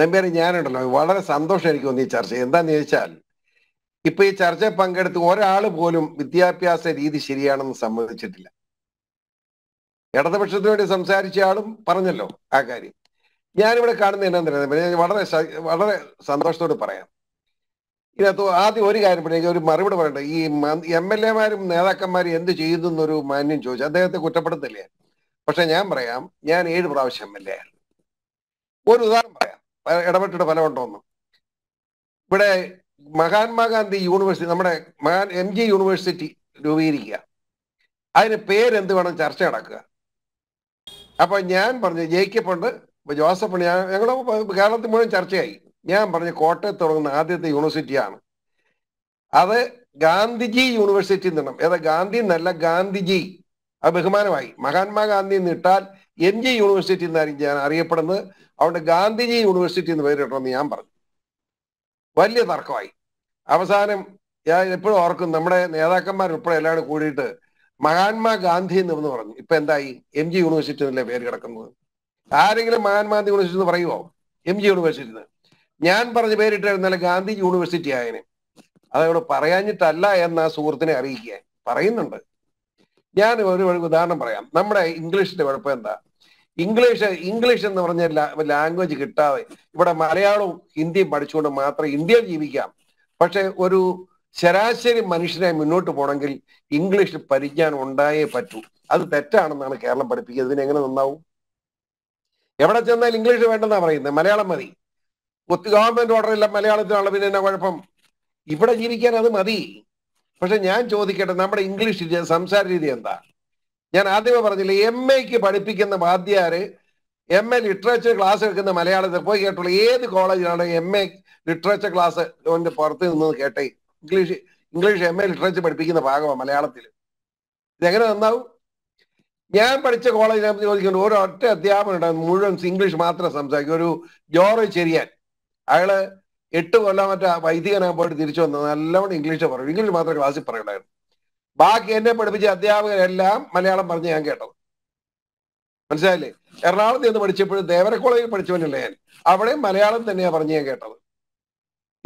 നമ്പ്യാർ ഞാനുണ്ടല്ലോ വളരെ സന്തോഷം എനിക്ക് തോന്നി ഈ ചർച്ച എന്താന്ന് ചോദിച്ചാൽ ഇപ്പൊ ഈ ചർച്ച പങ്കെടുത്ത് ഒരാൾ പോലും വിദ്യാഭ്യാസ രീതി ശരിയാണെന്ന് സമ്മതിച്ചിട്ടില്ല ഇടതുപക്ഷത്തിന് വേണ്ടി സംസാരിച്ച ആളും പറഞ്ഞല്ലോ ആ കാര്യം ഞാനിവിടെ കാണുന്ന എന്നാന്ന് വളരെ വളരെ സന്തോഷത്തോട് പറയാം ഇതിനകത്ത് ആദ്യം ഒരു കാര്യം പറഞ്ഞു ഒരു മറുപടി പറയട്ടെ ഈ എം എൽ എമാരും നേതാക്കന്മാരും എന്ത് ചെയ്യുന്നു എന്നൊരു മാന്യം ചോദിച്ചു അദ്ദേഹത്തെ കുറ്റപ്പെടുത്തില്ലേ പക്ഷെ ഞാൻ പറയാം ഞാൻ ഏഴ് പ്രാവശ്യം എം എൽ എ ആണ് ഒരു ഉദാഹരണം പറയാം ഇടപെട്ടിട്ട് ഫലമുണ്ടോന്ന് ഇവിടെ മഹാത്മാഗാന്ധി യൂണിവേഴ്സിറ്റി നമ്മുടെ മഹാൻ എം ജി യൂണിവേഴ്സിറ്റി രൂപീകരിക്കുക അതിന് പേരെന്ത് വേണം ചർച്ച നടക്കുക അപ്പൊ ഞാൻ പറഞ്ഞു ജയിക്കപ്പുണ്ട് ജോസഫ് ഞാൻ ഞങ്ങളുടെ കേരളത്തിൽ മുഴുവൻ ചർച്ചയായി ഞാൻ പറഞ്ഞു കോട്ടയത്ത് തുടങ്ങുന്ന ആദ്യത്തെ യൂണിവേഴ്സിറ്റിയാണ് അത് ഗാന്ധിജി യൂണിവേഴ്സിറ്റി നിന്നും ഏതാ ഗാന്ധി എന്നല്ല ഗാന്ധിജി അത് ബഹുമാനമായി മഹാത്മാഗാന്ധി നിട്ടാൽ എം ജി യൂണിവേഴ്സിറ്റി എന്നായിരിക്കും ഞാൻ അറിയപ്പെടുന്നത് അതുകൊണ്ട് ഗാന്ധിജി യൂണിവേഴ്സിറ്റി എന്ന് പേരിട്ടണമെന്ന് ഞാൻ പറഞ്ഞു വലിയ തർക്കമായി അവസാനം ഞാൻ എപ്പോഴും ഓർക്കും നമ്മുടെ നേതാക്കന്മാർ ഉൾപ്പെടെ എല്ലാവരും കൂടിയിട്ട് മഹാത്മാ ഗാന്ധി എന്ന് പറഞ്ഞു ഇപ്പൊ എന്തായി എം ജി യൂണിവേഴ്സിറ്റി എന്നല്ലേ പേര് കിടക്കുന്നത് ആരെങ്കിലും മഹാത്മാ യൂണിവേഴ്സിറ്റി എന്ന് പറയുമോ എം ജി യൂണിവേഴ്സിറ്റി എന്ന് ഞാൻ പറഞ്ഞ പേരിട്ടായിരുന്നല്ല ഗാന്ധി യൂണിവേഴ്സിറ്റി ആയതിന് അതവിടെ പറയാഞ്ഞിട്ടല്ല എന്ന ആ സുഹൃത്തിനെ അറിയിക്കുക പറയുന്നുണ്ട് ഞാൻ ഒരു ഉദാഹരണം പറയാം നമ്മുടെ ഇംഗ്ലീഷിന്റെ കുഴപ്പം എന്താ ഇംഗ്ലീഷ് ഇംഗ്ലീഷ് എന്ന് പറഞ്ഞ ലാംഗ്വേജ് കിട്ടാതെ ഇവിടെ മലയാളവും ഹിന്ദിയും പഠിച്ചുകൊണ്ട് മാത്രം ഇന്ത്യയിൽ ജീവിക്കാം പക്ഷെ ഒരു ശരാശരി മനുഷ്യനെ മുന്നോട്ട് പോകണമെങ്കിൽ ഇംഗ്ലീഷ് പരിജ്ഞാനം ഉണ്ടായേ പറ്റൂ അത് തെറ്റാണെന്നാണ് കേരളം പഠിപ്പിക്കുന്നത് ഇതിന് എങ്ങനെ നന്നാവും എവിടെ ചെന്നാൽ ഇംഗ്ലീഷ് വേണ്ടെന്നാ പറയുന്നത് മലയാളം മതി ഗവൺമെന്റ് ഓർഡർ ഇല്ല മലയാളത്തിനുള്ള പിന്നെ എന്നാ കുഴപ്പം ഇവിടെ ജീവിക്കാൻ അത് മതി പക്ഷെ ഞാൻ ചോദിക്കട്ടെ നമ്മുടെ ഇംഗ്ലീഷ് സംസാര രീതി എന്താ ഞാൻ ആദ്യമേ പറഞ്ഞില്ല എം എക്ക് പഠിപ്പിക്കുന്ന വാദ്യാര് എം എ ലിറ്ററേച്ചർ ക്ലാസ് എടുക്കുന്ന മലയാളത്തിൽ പോയി കേട്ടുള്ള ഏത് കോളേജിലാണ് എം എ ലിറ്ററേച്ചർ ക്ലാസ് അവന്റെ പുറത്ത് നിന്ന് കേട്ടേ English English M A literature പഠിപ്പിക്കുന്ന ഭാഗമാണ് മലയാളത്തിൽ ഇതെങ്ങനെ നന്നാവും ഞാൻ പഠിച്ച കോളേജിനെ ചോദിക്കുന്നു ഒരു ഒറ്റ അധ്യാപകൻ ഉണ്ടായിരുന്നു മുഴുവൻ ഇംഗ്ലീഷ് മാത്രം സംസാരിക്കും ഒരു ജോർജ് ചെറിയാൻ അയാള് എട്ട് കൊല്ലം മറ്റേ വൈദികനാ പോയിട്ട് തിരിച്ചു വന്നത് നല്ലവണ്ണം ഇംഗ്ലീഷ് പറയും ഇംഗ്ലീഷ് മാത്രം ക്ലാസ്സിൽ പറയണമായിരുന്നു ബാക്കി എന്നെ പഠിപ്പിച്ച അധ്യാപകരെല്ലാം മലയാളം പറഞ്ഞ് ഞാൻ കേട്ടത് മനസ്സിലായില്ലേ എറണാകുളത്ത് നിന്ന് പഠിച്ചപ്പോഴും ദേവര കോളേജിൽ പഠിച്ചവനല്ലേ ഞാൻ അവിടെയും മലയാളം തന്നെയാണ് പറഞ്ഞ് ഞാൻ കേട്ടത്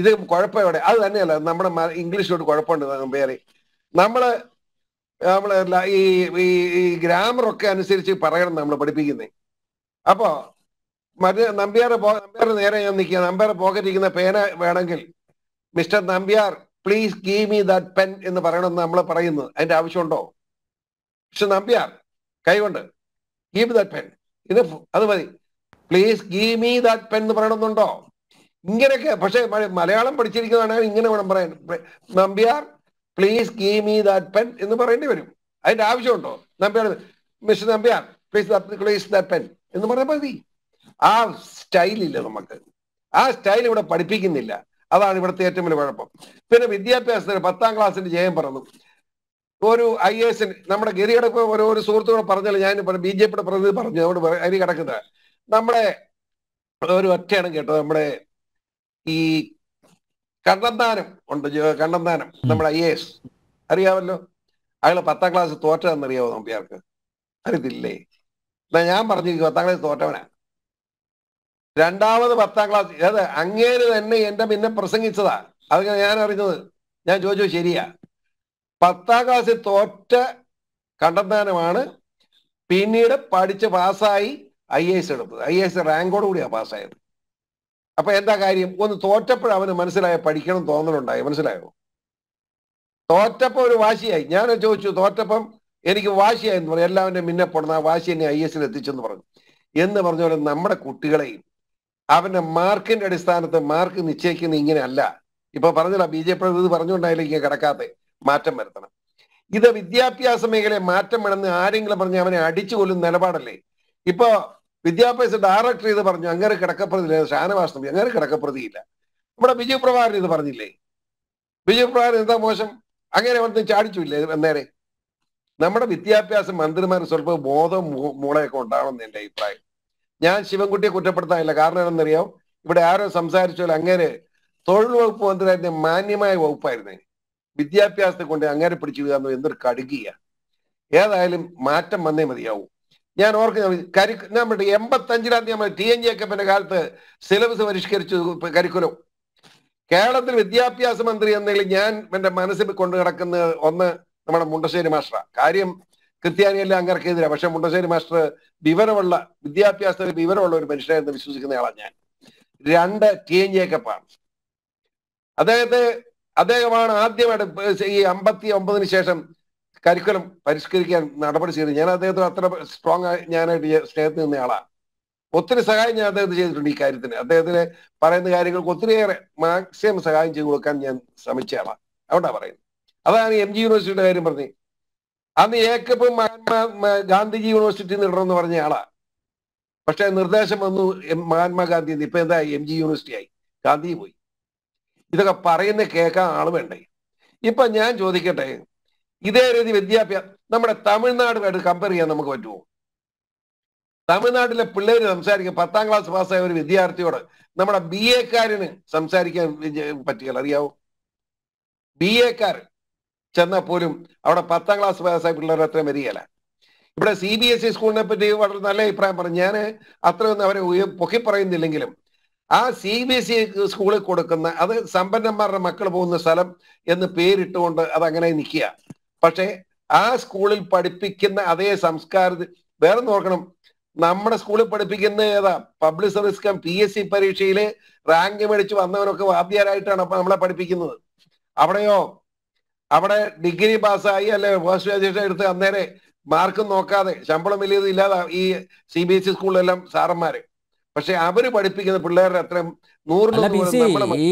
ഇത് കുഴപ്പം എവിടെ അത് തന്നെയല്ല നമ്മുടെ ഇംഗ്ലീഷിലോട്ട് കുഴപ്പമുണ്ട് പേര് നമ്മള് നമ്മളെ ഈ ഈ ഗ്രാമറൊക്കെ അനുസരിച്ച് പറയണം നമ്മൾ പഠിപ്പിക്കുന്നേ അപ്പോ മറ്റേ നമ്പ്യാറ് നമ്പ്യാറ് നേരെ ഞാൻ നിൽക്കുക നമ്പ്യാർ പോക്കറ്റിരിക്കുന്ന പേന വേണമെങ്കിൽ mister Nambiar please give me that pen എന്ന് പറയണമെന്ന് നമ്മൾ പറയുന്നത് അതിന്റെ ആവശ്യമുണ്ടോ പക്ഷെ നമ്പ്യാർ കൈകൊണ്ട് ഗീവ് ദാറ്റ് പെൻ ഇത് അത് മതി please give me that pen എന്ന് പറയണമെന്നുണ്ടോ ഇങ്ങനെയൊക്കെ പക്ഷെ മലയാളം പഠിച്ചിരിക്കുന്നതാണെങ്കിൽ ഇങ്ങനെ വേണം പറയാൻ Nambiar please give me that pen എന്ന് പറയേണ്ടി വരും അതിന്റെ ആവശ്യമുണ്ടോ Nambiar mister Nambiar please please that pen എന്ന് പറഞ്ഞാൽ മതി ആ സ്റ്റൈലില്ല നമുക്ക് ആ സ്റ്റൈൽ ഇവിടെ പഠിപ്പിക്കുന്നില്ല അതാണ് ഇവിടുത്തെ ഏറ്റവും വലിയ കുഴപ്പം പിന്നെ വിദ്യാഭ്യാസത്തിന് പത്താം ക്ലാസ്സിന്റെ ജയം പറഞ്ഞു ഒരു ഐ എസ് നമ്മുടെ ഗതികടപ്പ് ഒരു ഒരു സുഹൃത്തുക്കൂടെ പറഞ്ഞാലും ഞാൻ ബി ജെ പിയുടെ പ്രതിനിധി പറഞ്ഞു അവിടെ അരി കിടക്കുന്നത് നമ്മുടെ ഒരു ഒറ്റയാണ് കേട്ടോ നമ്മുടെ ഈ കണ്ടന്താനം ഉണ്ട് കണ്ടന്താനം നമ്മുടെ ഐ എസ് അറിയാമല്ലോ അയാള് പത്താം ക്ലാസ് തോറ്റതെന്നറിയാവോ നമ്പിയാർക്ക് അറിയത്തില്ലേ ഞാൻ പറഞ്ഞു പത്താം ക്ലാസ് തോറ്റവനാണ് രണ്ടാമത് പത്താം ക്ലാസ് അതെ അങ്ങേര് തന്നെ എന്റെ പിന്നെ പ്രസംഗിച്ചതാ അത് ഞാൻ അറിഞ്ഞത് ഞാൻ ചോദിച്ചു ശരിയാ പത്താം ക്ലാസ്സിൽ തോറ്റ കണ്ടെത്താനമാണ് പിന്നീട് പഠിച്ച് പാസ്സായി ഐ എസ് എടുത്തത് ഐ എസ് റാങ്കോട് കൂടിയാ പാസ്സായത് അപ്പൊ എന്താ കാര്യം ഒന്ന് തോറ്റപ്പോൾ അവന് മനസ്സിലായ പഠിക്കണം തോന്നലുണ്ടായി മനസ്സിലായോ തോറ്റപ്പം ഒരു വാശിയായി ഞാൻ ചോദിച്ചു തോറ്റപ്പം എനിക്ക് എന്ന് പറഞ്ഞു എല്ലാവരുടെയും മിന്നപ്പെടുന്ന ആ വാശി എന്നെ ഐ എസ് എത്തിച്ചെന്ന് പറഞ്ഞു എന്ന് പറഞ്ഞ പോലെ നമ്മുടെ കുട്ടികളെയും അവന്റെ മാർക്കിന്റെ അടിസ്ഥാനത്ത് മാർക്ക് നിശ്ചയിക്കുന്ന ഇങ്ങനെയല്ല ഇപ്പൊ പറഞ്ഞില്ല ബി ജെ പി ഇത് ഇങ്ങനെ കിടക്കാത്ത മാറ്റം വരുത്തണം ഇത് വിദ്യാഭ്യാസ മേഖലയെ മാറ്റം വേണമെന്ന് ആരെങ്കിലും പറഞ്ഞ് അവനെ അടിച്ചു കൊല്ലുന്ന നിലപാടല്ലേ ഇപ്പോ വിദ്യാഭ്യാസ ഡയറക്ടർ ഇത് പറഞ്ഞു അങ്ങനെ കിടക്കപ്രതിയില്ല ഷാനവാസ് നമ്പി അങ്ങനെ കിടക്കപ്രതിയില്ല നമ്മുടെ ബിജു പ്രഭാകരൻ ഇത് പറഞ്ഞില്ലേ ബിജു പ്രഭാകരൻ എന്താ മോശം അങ്ങനെ വന്ന് ചാടിച്ചില്ലേ എന്നേരെ നമ്മുടെ വിദ്യാഭ്യാസ മന്ത്രിമാർ സ്വല്പം ബോധം മൂളയൊക്കെ ഉണ്ടാവണം എന്റെ അഭിപ്രായം ഞാൻ ശിവൻകുട്ടിയെ കുറ്റപ്പെടുത്താനില്ല കാരണം എന്താണെന്നറിയോ ഇവിടെ ആരോ സംസാരിച്ചാലും അങ്ങനെ തൊഴിൽ വകുപ്പ് മന്ത്രിയായിരുന്ന മാന്യമായ വകുപ്പായിരുന്നേ വിദ്യാഭ്യാസത്തെ കൊണ്ട് അങ്ങനെ പിടിച്ചു എന്ന് എന്തൊരു കടുകിയ ഏതായാലും മാറ്റം വന്നേ മതിയാവും ഞാൻ ഓർക്കുന്ന കരി നമ്മുടെ എൺപത്തഞ്ചിലാം തീയതി നമ്മൾ ടി എൻ ജേക്കബിന്റെ കാലത്ത് സിലബസ് പരിഷ്കരിച്ചു കരിക്കുലം കേരളത്തിൽ വിദ്യാഭ്യാസ മന്ത്രി എന്നെങ്കിൽ ഞാൻ എന്റെ മനസ്സിൽ കൊണ്ടു കിടക്കുന്ന ഒന്ന് നമ്മുടെ മുണ്ടശ്ശേരി മാഷ്ട്ര കാര്യം ക്രിസ്ത്യാനിയല്ല അങ്ങർക്കെതിരെ പക്ഷെ മുണ്ടശ്ശേരി മാസ്റ്റർ വിവരമുള്ള വിദ്യാഭ്യാസ വിവരമുള്ള ഒരു മനുഷ്യനായിരുന്നു വിശ്വസിക്കുന്നയാളാണ് ഞാൻ രണ്ട് ടി എൻ ജേക്കപ്പാണ് അദ്ദേഹത്തെ അദ്ദേഹമാണ് ആദ്യമായിട്ട് ഈ അമ്പത്തി ഒമ്പതിന് ശേഷം കരിക്കുലം പരിഷ്കരിക്കാൻ നടപടി ചെയ്തത് ഞാൻ അദ്ദേഹത്തിന് അത്ര സ്ട്രോങ് ആയി ഞാനായിട്ട് സ്നേഹത്തിൽ നിന്നയാളാണ് ഒത്തിരി സഹായം ഞാൻ അദ്ദേഹത്തിന് ചെയ്തിട്ടുണ്ട് ഈ കാര്യത്തിന് അദ്ദേഹത്തിന് പറയുന്ന കാര്യങ്ങൾക്ക് ഒത്തിരിയേറെ മാക്സിമം സഹായം ചെയ്തു കൊടുക്കാൻ ഞാൻ ശ്രമിച്ചയാളാണ് അതുകൊണ്ടാണ് പറയുന്നത് അതാണ് എം ജി യൂണിവേഴ്സിറ്റിയുടെ കാര്യം പറഞ്ഞത് അന്ന് ഏകപ്പ് മഹാത്മാ ഗാന്ധിജി യൂണിവേഴ്സിറ്റി നിടണമെന്ന് പറഞ്ഞ ആളാ പക്ഷെ നിർദ്ദേശം വന്നു മഹാത്മാഗാന്ധി ഇപ്പൊ എന്താ എം ജി യൂണിവേഴ്സിറ്റി ആയി ഗാന്ധി പോയി ഇതൊക്കെ പറയുന്ന കേൾക്കാൻ ആള് വേണ്ടേ ഇപ്പൊ ഞാൻ ചോദിക്കട്ടെ ഇതേ രീതി വിദ്യാഭ്യാസം നമ്മുടെ തമിഴ്നാടുമായിട്ട് കമ്പയർ ചെയ്യാൻ നമുക്ക് പറ്റുമോ തമിഴ്നാട്ടിലെ പിള്ളേര് സംസാരിക്കാൻ പത്താം ക്ലാസ് പാസ്സായ ഒരു വിദ്യാർത്ഥിയോട് നമ്മുടെ ബി എക്കാരന് സംസാരിക്കാൻ പറ്റിയാൽ അറിയാവോ ബി എക്കാരൻ ചെന്നാൽ പോലും അവിടെ പത്താം ക്ലാസ് പാസ്സായ പിള്ളേർ അത്രയും വരികയില്ല ഇവിടെ സി ബി എസ് ഇ സ്കൂളിനെ പറ്റി വളരെ നല്ല അഭിപ്രായം പറഞ്ഞു ഞാൻ അത്രയൊന്നും അവരെ പൊക്കി പറയുന്നില്ലെങ്കിലും ആ സി ബി എസ് ഇ സ്കൂളിൽ കൊടുക്കുന്ന അത് സമ്പന്നന്മാരുടെ മക്കൾ പോകുന്ന സ്ഥലം എന്ന് പേരിട്ടുകൊണ്ട് അത് അങ്ങനെ നിൽക്കുക പക്ഷേ ആ സ്കൂളിൽ പഠിപ്പിക്കുന്ന അതേ സംസ്കാരത്തിൽ വേറെ നോക്കണം നമ്മുടെ സ്കൂളിൽ പഠിപ്പിക്കുന്ന ഏതാ പബ്ലിക് സർവീസ് കം പി എസ് സി പരീക്ഷയിൽ റാങ്ക് മേടിച്ച് വന്നവനൊക്കെ വാദ്യാരായിട്ടാണ് നമ്മളെ പഠിപ്പിക്കുന്നത് അവിടെയോ അവിടെ ഡിഗ്രി പാസ്സായി അല്ലെ പോസ്റ്റ് ഗ്രാജുവേഷൻ എടുത്ത് അന്നേരെ മാർക്ക് നോക്കാതെ ശമ്പളം വലിയത് ഇല്ലാതെ ഈ സി ബി എസ് ഇ സ്കൂളിലെല്ലാം സാറന്മാര് പക്ഷെ അവര് പഠിപ്പിക്കുന്ന പിള്ളേരുടെ അത്രയും ഈ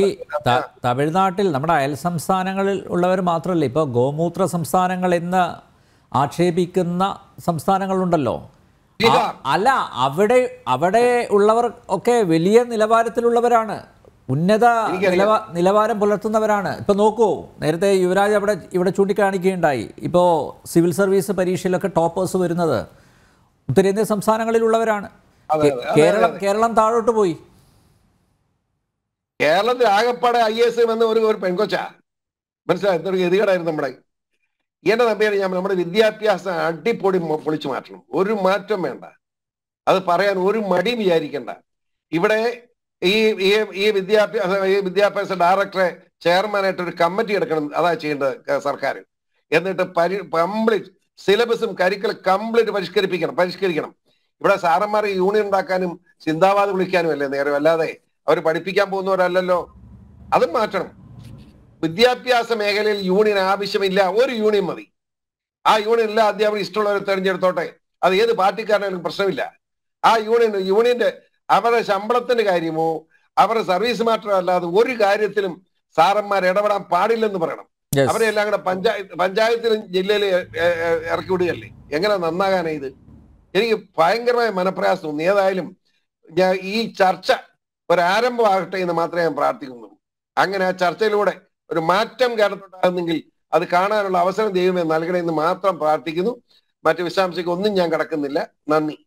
തമിഴ്നാട്ടിൽ നമ്മുടെ അയൽ സംസ്ഥാനങ്ങളിൽ ഉള്ളവർ മാത്രമല്ല ഇപ്പൊ ഗോമൂത്ര സംസ്ഥാനങ്ങൾ എന്ന് ആക്ഷേപിക്കുന്ന സംസ്ഥാനങ്ങളുണ്ടല്ലോ അല്ല അവിടെ അവിടെ ഉള്ളവർ ഒക്കെ വലിയ നിലവാരത്തിലുള്ളവരാണ് ഉന്നത നിലവാരം പുലർത്തുന്നവരാണ് ഇപ്പൊ നോക്കൂ നേരത്തെ യുവരാജ് അവിടെ ഇവിടെ ചൂണ്ടിക്കാണിക്കുകയുണ്ടായി ഇപ്പോ സിവിൽ സർവീസ് പരീക്ഷയിലൊക്കെ ടോപ്പേഴ്സ് വരുന്നത് ഉത്തരേന്ത്യൻ സംസ്ഥാനങ്ങളിലുള്ളവരാണ് കേരളം കേരളം താഴോട്ട് പോയി കേരളത്തിൽ ആകപ്പാടെ ഐ എസ് എം എന്ന ഒരു ഒരു പെൺകൊച്ച മനസ്സിലായിരുന്നു ഗതികേടായിരുന്നു നമ്മുടെ എന്റെ നമ്പിയാണ് ഞാൻ നമ്മുടെ വിദ്യാഭ്യാസം അടിപൊളി പൊളിച്ചു മാറ്റണം ഒരു മാറ്റം വേണ്ട അത് പറയാൻ ഒരു മടിയും വിചാരിക്കണ്ട ഇവിടെ ഈ ഈ ഈ വിദ്യാഭ്യാസ ഈ വിദ്യാഭ്യാസ ഡയറക്ടറെ ചെയർമാനായിട്ട് ഒരു കമ്മിറ്റി എടുക്കണം അതാ ചെയ്യേണ്ടത് സർക്കാർ എന്നിട്ട് പരി കംപ്ലീറ്റ് സിലബസും കരിക്കുലം കംപ്ലീറ്റ് പരിഷ്കരിപ്പിക്കണം പരിഷ്കരിക്കണം ഇവിടെ സാറന്മാർ യൂണിയൻ ഉണ്ടാക്കാനും ചിന്താവാദം വിളിക്കാനും അല്ലേ നേരം അല്ലാതെ അവർ പഠിപ്പിക്കാൻ പോകുന്നവരല്ലല്ലോ അതും മാറ്റണം വിദ്യാഭ്യാസ മേഖലയിൽ യൂണിയൻ ആവശ്യമില്ല ഒരു യൂണിയൻ മതി ആ യൂണിയൻ എല്ലാ അധ്യാപകർ ഇഷ്ടമുള്ളവരെ തെരഞ്ഞെടുത്തോട്ടെ അത് ഏത് പാർട്ടിക്കാരനായാലും പ്രശ്നമില്ല ആ യൂണിയൻ യൂണിയന്റെ അവരുടെ ശമ്പളത്തിന്റെ കാര്യമോ അവരുടെ സർവീസ് മാറ്റർ അല്ലാതെ ഒരു കാര്യത്തിലും സാറന്മാർ ഇടപെടാൻ പാടില്ലെന്ന് പറയണം അവരെ എല്ലാം കൂടെ പഞ്ചായത്ത് പഞ്ചായത്തിലും ജില്ലയിലും ഇറക്കി വിടുകയല്ലേ എങ്ങനെ നന്നാകാനാണ് ഇത് എനിക്ക് ഭയങ്കരമായ മനപ്രയാസം തോന്നി ഏതായാലും ഞാൻ ഈ ചർച്ച ഒരാരംഭമാകട്ടെ എന്ന് മാത്രമേ ഞാൻ പ്രാർത്ഥിക്കുന്നുള്ളൂ അങ്ങനെ ആ ചർച്ചയിലൂടെ ഒരു മാറ്റം കേട്ടിട്ടുണ്ടാകുന്നെങ്കിൽ അത് കാണാനുള്ള അവസരം ദൈവമേ നൽകണമെന്ന് മാത്രം പ്രാർത്ഥിക്കുന്നു മറ്റു വിശദാംശങ്ങൾക്ക് ഒന്നും ഞാൻ കടക്കുന്നില്ല നന്ദി